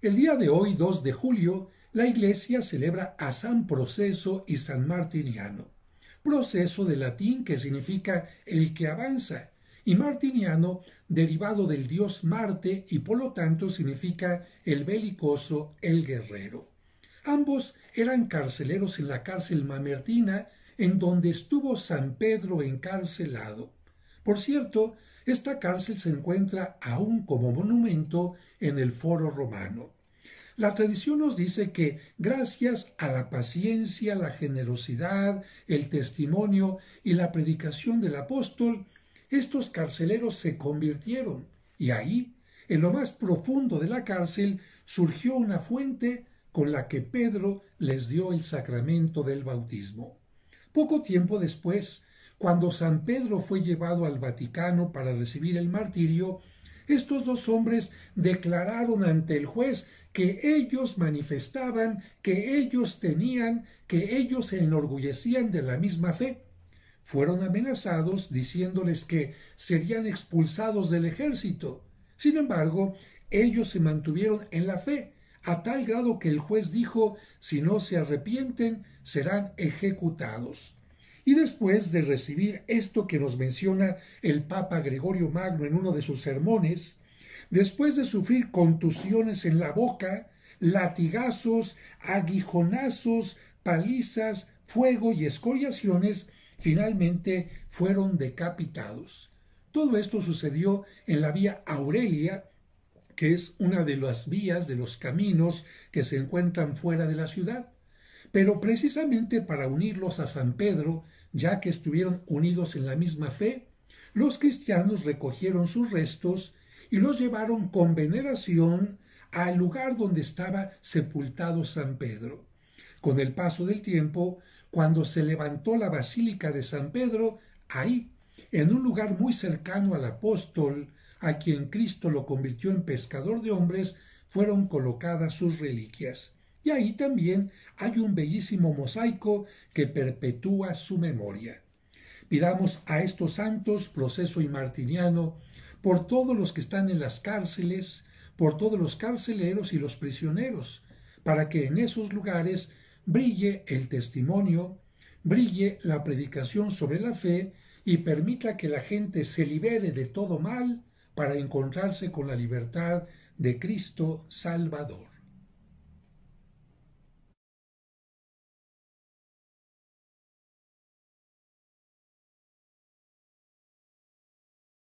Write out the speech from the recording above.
El día de hoy, 2 de julio, la Iglesia celebra a San Proceso y San Martiniano. Proceso de latín que significa el que avanza y Martiniano derivado del dios Marte y por lo tanto significa el belicoso, el guerrero. Ambos eran carceleros en la cárcel mamertina en donde estuvo San Pedro encarcelado. Por cierto, esta cárcel se encuentra aún como monumento en el foro romano. La tradición nos dice que gracias a la paciencia, la generosidad, el testimonio y la predicación del apóstol, estos carceleros se convirtieron y ahí, en lo más profundo de la cárcel, surgió una fuente con la que Pedro les dio el sacramento del bautismo. Poco tiempo después, cuando San Pedro fue llevado al Vaticano para recibir el martirio, estos dos hombres declararon ante el juez que ellos manifestaban, que ellos tenían, que ellos se enorgullecían de la misma fe. Fueron amenazados diciéndoles que serían expulsados del ejército. Sin embargo, ellos se mantuvieron en la fe, a tal grado que el juez dijo, si no se arrepienten, serán ejecutados. Y después de recibir esto que nos menciona el Papa Gregorio Magno en uno de sus sermones, después de sufrir contusiones en la boca, latigazos, aguijonazos, palizas, fuego y escoriaciones, finalmente fueron decapitados. Todo esto sucedió en la vía Aurelia, que es una de las vías de los caminos que se encuentran fuera de la ciudad pero precisamente para unirlos a San Pedro, ya que estuvieron unidos en la misma fe, los cristianos recogieron sus restos y los llevaron con veneración al lugar donde estaba sepultado San Pedro. Con el paso del tiempo, cuando se levantó la Basílica de San Pedro, ahí, en un lugar muy cercano al apóstol, a quien Cristo lo convirtió en pescador de hombres, fueron colocadas sus reliquias. Y ahí también hay un bellísimo mosaico que perpetúa su memoria. Pidamos a estos santos, proceso y martiniano, por todos los que están en las cárceles, por todos los carceleros y los prisioneros, para que en esos lugares brille el testimonio, brille la predicación sobre la fe y permita que la gente se libere de todo mal para encontrarse con la libertad de Cristo Salvador.